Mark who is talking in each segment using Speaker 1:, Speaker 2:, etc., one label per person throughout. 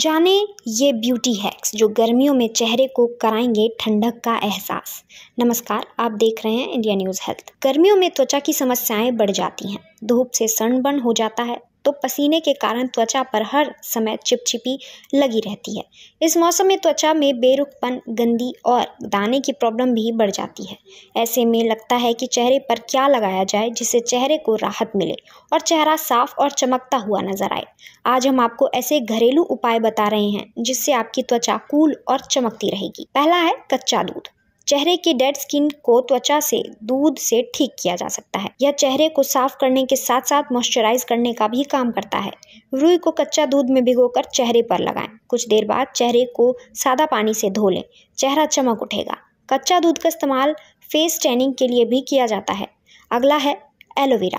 Speaker 1: जाने ये beauty hacks जो गर्मियों में चेहरे को कराएंगे ठंडक का एहसास नमस्कार आप देख रहे हैं इंडिया न्यूज़ हेल्थ गर्मियों में त्वचा की समस्याएं बढ़ जाती हैं धूप से सनबर्न हो जाता है तो पसीने के कारण त्वचा पर हर समय चिपचिपी लगी रहती है इस मौसम में त्वचा में बेरुखपन गंदी और दाने की प्रॉब्लम भी बढ़ जाती है ऐसे में लगता है कि चेहरे पर क्या लगाया जाए जिससे चेहरे को राहत मिले और चेहरा साफ और चमकता हुआ नजर आए आज हम आपको ऐसे घरेलू उपाय बता रहे हैं जिससे आपकी त्वचा कूल और चमकती रहेगी पहला है कच्चा दूध चेहरे की डेड स्किन को त्वचा से दूध से ठीक किया जा सकता है यह चेहरे को साफ करने के साथ साथ मॉइस्चराइज करने का भी काम करता है रुई को कच्चा दूध में भिगोकर चेहरे पर लगाएं कुछ देर बाद चेहरे को सादा पानी से धो लें चेहरा चमक उठेगा कच्चा दूध का इस्तेमाल फेस टैनिंग के लिए भी किया जाता है अगला है एलोवेरा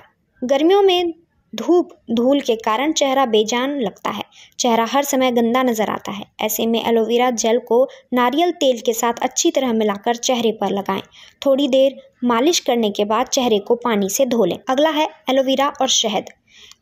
Speaker 1: गर्मियों में धूप धूल के कारण चेहरा बेजान लगता है चेहरा हर समय गंदा नज़र आता है ऐसे में एलोवेरा जेल को नारियल तेल के साथ अच्छी तरह मिलाकर चेहरे पर लगाएं थोड़ी देर मालिश करने के बाद चेहरे को पानी से धो लें अगला है एलोवेरा और शहद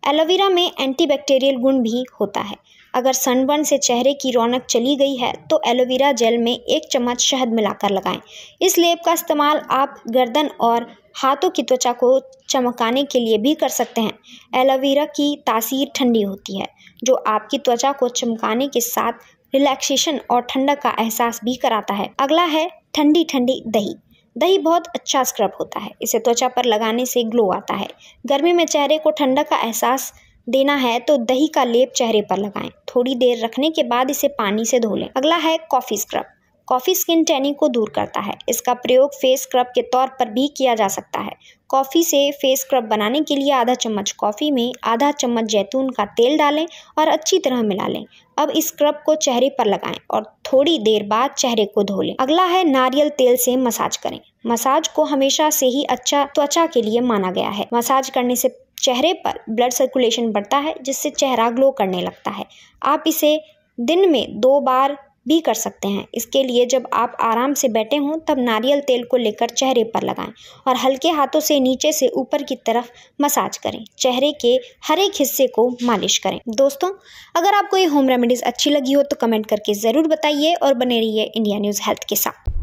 Speaker 1: एलोवेरा में एंटीबैक्टीरियल गुण भी होता है अगर सनबर्न से चेहरे की रौनक चली गई है तो एलोवेरा जेल में एक चम्मच शहद मिलाकर लगाएं इस लेप का इस्तेमाल आप गर्दन और हाथों की त्वचा को चमकाने के लिए भी कर सकते हैं एलोवेरा की तासीर ठंडी होती है जो आपकी त्वचा को चमकाने के साथ रिलैक्सेशन और ठंडक का एहसास भी कराता है अगला है ठंडी ठंडी दही दही बहुत अच्छा स्क्रब होता है इसे त्वचा पर लगाने से ग्लो आता है गर्मी में चेहरे को ठंडक का एहसास देना है तो दही का लेप चेहरे पर लगाएं थोड़ी देर रखने के बाद इसे पानी से धो लें अगला है coffee scrub coffee skin tanning को दूर करता है इसका प्रयोग फेस स्क्रब के तौर पर भी किया जा सकता है कॉफ़ी से फेस स्क्रब बनाने के लिए आधा चम्मच कॉफ़ी में आधा चम्मच जैतून का तेल डालें और अच्छी तरह मिला लें अब इस स्क्रब को चेहरे पर लगाएं और थोड़ी देर बाद चेहरे को धो लें अगला है नारियल तेल से मसाज करें मसाज को हमेशा से ही अच्छा त्वचा के लिए माना गया है मसाज करने से चेहरे पर ब्लड सर्कुलेशन बढ़ता है जिससे चेहरा ग्लो करने लगता है आप इसे दिन में दो बार भी कर सकते हैं इसके लिए जब आप आराम से बैठे हों तब नारियल तेल को लेकर चेहरे पर लगाएं और हल्के हाथों से नीचे से ऊपर की तरफ मसाज करें चेहरे के हर एक हिस्से को मालिश करें दोस्तों अगर आपको ये होम रेमेडीज़ अच्छी लगी हो तो कमेंट करके ज़रूर बताइए और बने रहिए इंडिया न्यूज़ हेल्थ के साथ